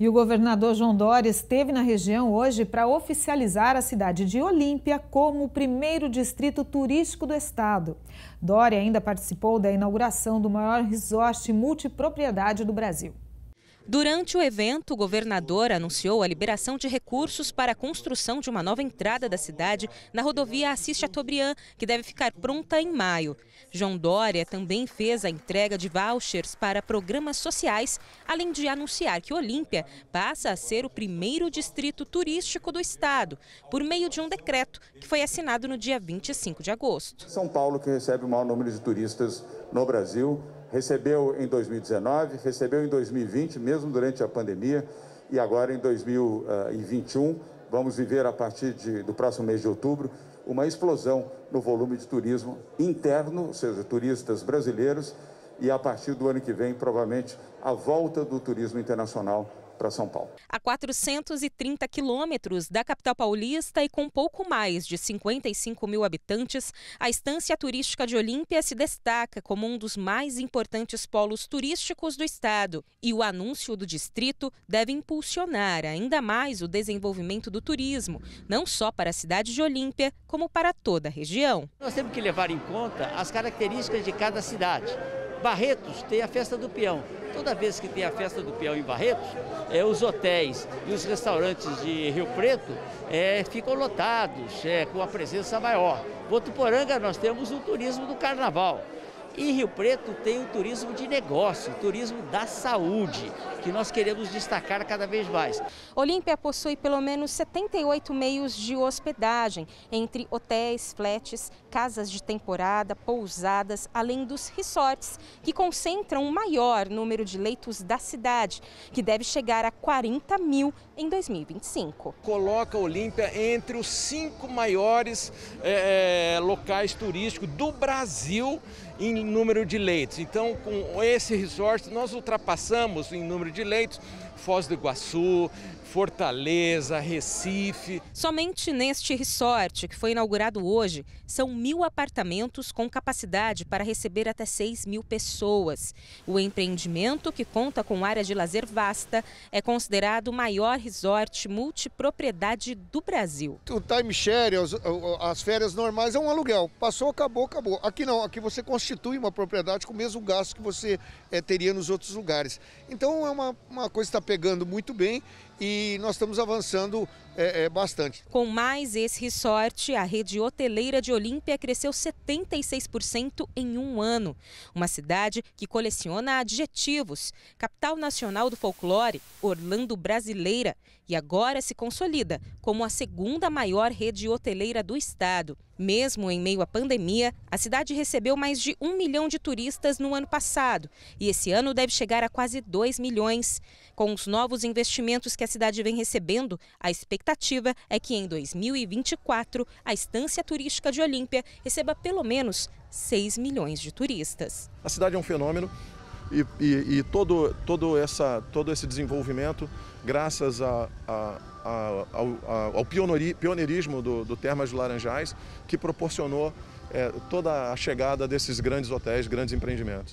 E o governador João Dória esteve na região hoje para oficializar a cidade de Olímpia como o primeiro distrito turístico do estado. Dória ainda participou da inauguração do maior resort multipropriedade do Brasil. Durante o evento, o governador anunciou a liberação de recursos para a construção de uma nova entrada da cidade na rodovia Assis Chateaubriand, que deve ficar pronta em maio. João Dória também fez a entrega de vouchers para programas sociais, além de anunciar que Olímpia passa a ser o primeiro distrito turístico do estado, por meio de um decreto que foi assinado no dia 25 de agosto. São Paulo, que recebe o maior número de turistas no Brasil, recebeu em 2019, recebeu em 2020, mesmo durante a pandemia, e agora em 2021 vamos viver a partir de, do próximo mês de outubro uma explosão no volume de turismo interno, ou seja, turistas brasileiros, e a partir do ano que vem, provavelmente, a volta do turismo internacional para São Paulo. A 430 quilômetros da capital paulista e com pouco mais de 55 mil habitantes, a estância turística de Olímpia se destaca como um dos mais importantes polos turísticos do estado. E o anúncio do distrito deve impulsionar ainda mais o desenvolvimento do turismo, não só para a cidade de Olímpia, como para toda a região. Nós temos que levar em conta as características de cada cidade. Barretos tem a festa do peão. Toda vez que tem a festa do peão em Barretos, é, os hotéis e os restaurantes de Rio Preto é, ficam lotados, é, com a presença maior. Votuporanga nós temos o turismo do carnaval. E Rio Preto tem o turismo de negócio, o turismo da saúde, que nós queremos destacar cada vez mais. Olímpia possui pelo menos 78 meios de hospedagem, entre hotéis, flats, casas de temporada, pousadas, além dos resorts, que concentram o maior número de leitos da cidade, que deve chegar a 40 mil em 2025. Coloca a Olímpia entre os cinco maiores é, locais turísticos do Brasil em número de leitos. Então, com esse resort, nós ultrapassamos em número de leitos Foz do Iguaçu, Fortaleza, Recife. Somente neste resort, que foi inaugurado hoje, são mil apartamentos com capacidade para receber até 6 mil pessoas. O empreendimento, que conta com área de lazer vasta, é considerado o maior resort multipropriedade do Brasil. O timeshare, as, as férias normais, é um aluguel. Passou, acabou, acabou. Aqui não, aqui você constitui constitui uma propriedade com o mesmo gasto que você é, teria nos outros lugares. Então é uma, uma coisa que está pegando muito bem e nós estamos avançando é, é bastante. Com mais esse resort, a rede hoteleira de Olímpia cresceu 76% em um ano. Uma cidade que coleciona adjetivos. Capital nacional do folclore, Orlando brasileira, e agora se consolida como a segunda maior rede hoteleira do estado. Mesmo em meio à pandemia, a cidade recebeu mais de um milhão de turistas no ano passado e esse ano deve chegar a quase 2 milhões. Com os novos investimentos que a cidade vem recebendo, a expectativa expectativa é que em 2024 a estância turística de Olímpia receba pelo menos 6 milhões de turistas. A cidade é um fenômeno e, e, e todo, todo, essa, todo esse desenvolvimento, graças a, a, a, ao, ao, pioneirismo do, do Termas de Laranjais, que proporcionou é, toda a chegada desses grandes hotéis, grandes empreendimentos.